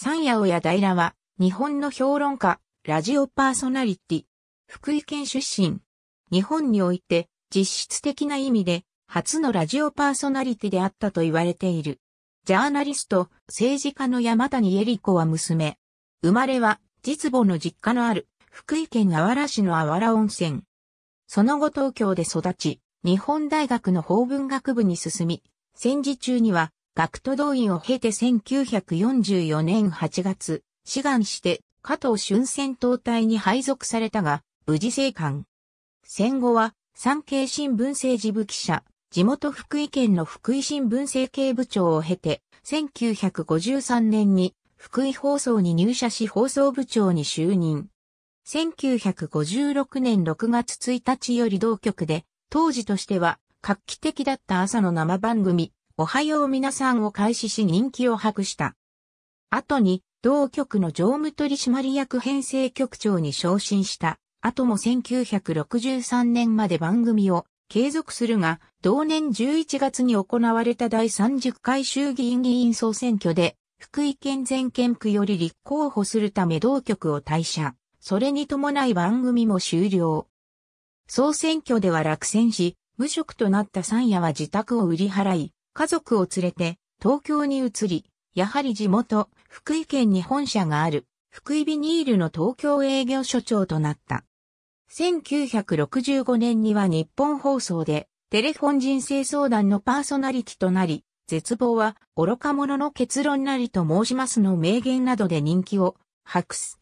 三夜親平は、日本の評論家、ラジオパーソナリティ、福井県出身。日本において、実質的な意味で、初のラジオパーソナリティであったと言われている。ジャーナリスト、政治家の山谷恵里子は娘。生まれは、実母の実家のある、福井県あわら市のあわら温泉。その後東京で育ち、日本大学の法文学部に進み、戦時中には学徒動員を経て1944年8月、志願して加藤春戦闘隊に配属されたが、無事生還。戦後は、産経新聞政治部記者、地元福井県の福井新聞政経部長を経て、1953年に福井放送に入社し放送部長に就任。1956年6月1日より同局で、当時としては画期的だった朝の生番組、おはよう皆さんを開始し人気を博した。後に、同局の常務取締役編成局長に昇進した。後も1963年まで番組を継続するが、同年11月に行われた第30回衆議院議員総選挙で、福井県全県区より立候補するため同局を退社。それに伴い番組も終了。総選挙では落選し、無職となった三夜は自宅を売り払い、家族を連れて東京に移り、やはり地元、福井県に本社がある、福井ビニールの東京営業所長となった。1965年には日本放送で、テレフォン人生相談のパーソナリティとなり、絶望は愚か者の結論なりと申しますの名言などで人気を博す。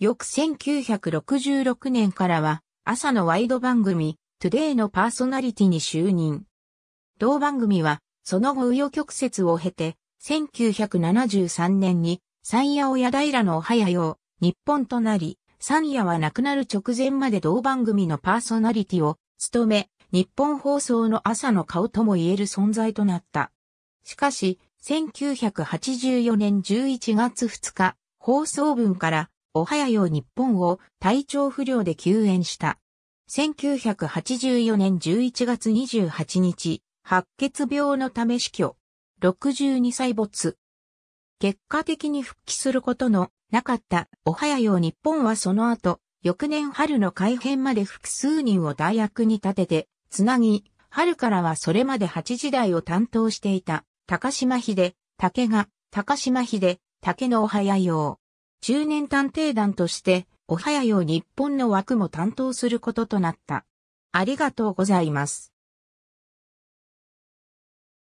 翌1966年からは朝のワイド番組トゥデイのパーソナリティに就任。同番組はその後紆余曲折を経て、1973年に山夜親平のおはやよう、日本となり、山夜は亡くなる直前まで同番組のパーソナリティを務め、日本放送の朝の顔とも言える存在となった。しかし、1984年11月2日、放送分から、おはやよう日本を体調不良で休園した。1984年11月28日、白血病のため死去。62歳没。結果的に復帰することのなかったおはやよう日本はその後、翌年春の改編まで複数人を大役に立てて、つなぎ、春からはそれまで8時代を担当していた、高島秀、竹が、高島秀、竹のおはやよう。中年探偵団として、おはやよう日本の枠も担当することとなった。ありがとうございます。